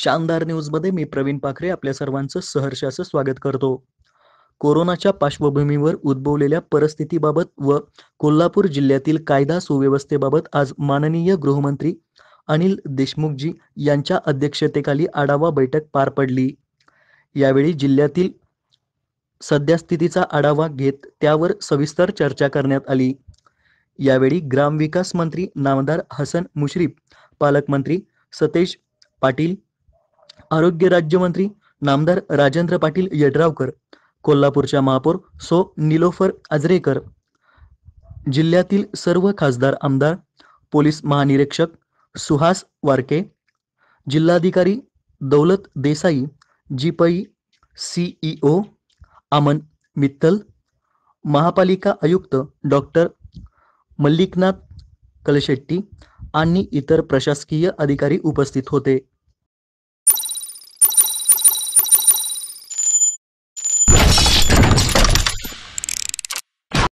शानदार न्यूज मध्ये मी प्रवीण पाखरे आपल्या सर्वांचं सहर्षाचं स्वागत करतो कोरोनाच्या पार्श्वभूमीवर उद्भवलेल्या परिस्थितीबाबत व कोल्हापूर जिल्ह्यातील कायदा सुव्यवस्थेबाबत आज माननीय गृहमंत्री अनिल देशमुखजी यांच्या अध्यक्षतेखाली आढावा बैठक पार पडली यावेळी जिल्ह्यातील स्थितीचा आढावा घेत त्यावर सविस्तर चर्चा करण्यात आली यावेळी ग्रामविकास मंत्री नामदार हसन मुश्रीफ पालकमंत्री सतेज पाटील आरोग्य राज्यमंत्री नामदार राजेंद्र पाटील यड्रावकर कोल्हापूरच्या महापौर सो निलोफर आजरेकर जिल्ह्यातील सर्व खासदार आमदार पोलीस महानिरीक्षक सुहास वारके जिल्हाधिकारी दौलत देसाई जीपई सीईओ आमन मित्तल महापालिका आयुक्त डॉक्टर मल्लिकनाथ कलशेट्टी आणि इतर प्रशासकीय अधिकारी उपस्थित होते